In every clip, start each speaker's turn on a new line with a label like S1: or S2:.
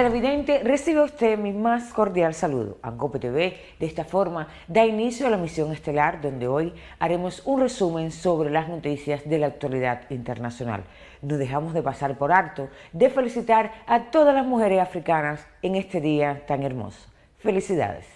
S1: Televidente, recibe usted mi más cordial saludo. Ancope TV, de esta forma, da inicio a la misión estelar, donde hoy haremos un resumen sobre las noticias de la actualidad internacional. No dejamos de pasar por alto de felicitar a todas las mujeres africanas en este día tan hermoso. Felicidades.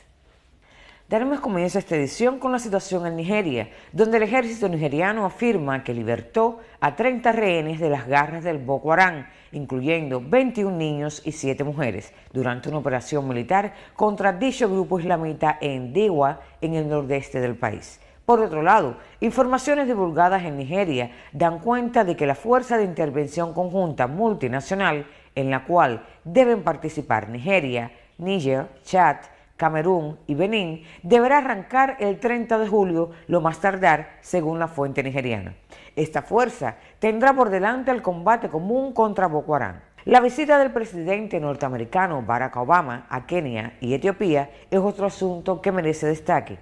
S1: Daremos comienzo a esta edición con la situación en Nigeria, donde el ejército nigeriano afirma que libertó a 30 rehenes de las garras del Boko Haram, incluyendo 21 niños y 7 mujeres, durante una operación militar contra dicho grupo islamita en Dewa, en el nordeste del país. Por otro lado, informaciones divulgadas en Nigeria dan cuenta de que la Fuerza de Intervención Conjunta Multinacional, en la cual deben participar Nigeria, Níger, Chad, Camerún y Benín, deberá arrancar el 30 de julio, lo más tardar, según la fuente nigeriana. Esta fuerza tendrá por delante el combate común contra Boko Haram. La visita del presidente norteamericano Barack Obama a Kenia y Etiopía es otro asunto que merece destaque.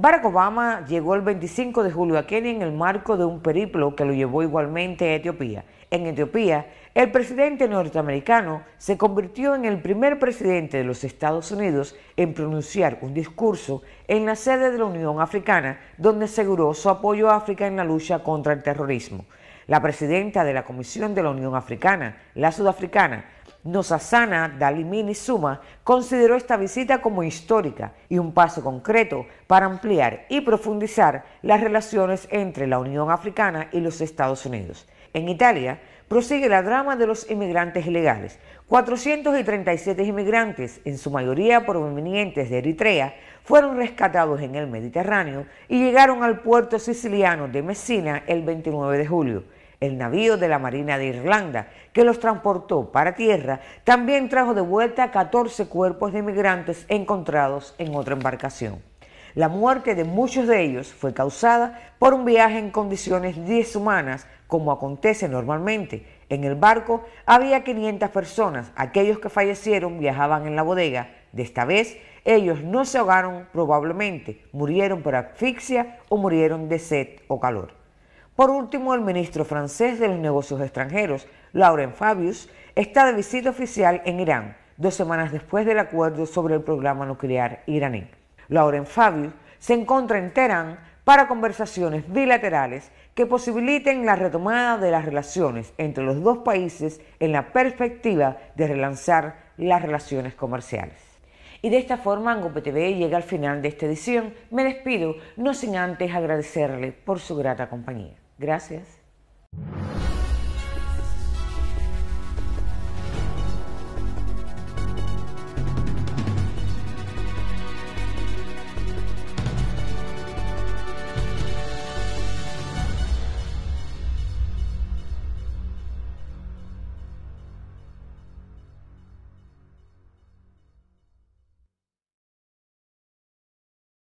S1: Barack Obama llegó el 25 de julio a Kenia en el marco de un periplo que lo llevó igualmente a Etiopía. En Etiopía, el presidente norteamericano se convirtió en el primer presidente de los Estados Unidos en pronunciar un discurso en la sede de la Unión Africana, donde aseguró su apoyo a África en la lucha contra el terrorismo. La presidenta de la Comisión de la Unión Africana, la sudafricana, Nosasana Dalimini Suma consideró esta visita como histórica y un paso concreto para ampliar y profundizar las relaciones entre la Unión Africana y los Estados Unidos. En Italia, prosigue la drama de los inmigrantes ilegales. 437 inmigrantes, en su mayoría provenientes de Eritrea, fueron rescatados en el Mediterráneo y llegaron al puerto siciliano de Messina el 29 de julio. El navío de la Marina de Irlanda, que los transportó para tierra, también trajo de vuelta 14 cuerpos de migrantes encontrados en otra embarcación. La muerte de muchos de ellos fue causada por un viaje en condiciones deshumanas, como acontece normalmente. En el barco había 500 personas. Aquellos que fallecieron viajaban en la bodega. De esta vez, ellos no se ahogaron probablemente, murieron por asfixia o murieron de sed o calor. Por último, el ministro francés de los negocios extranjeros, Lauren Fabius, está de visita oficial en Irán, dos semanas después del acuerdo sobre el programa nuclear iraní. Lauren Fabius se encuentra en Teherán para conversaciones bilaterales que posibiliten la retomada de las relaciones entre los dos países en la perspectiva de relanzar las relaciones comerciales. Y de esta forma Angope llega al final de esta edición. Me despido, no sin antes agradecerle por su grata compañía. Gracias.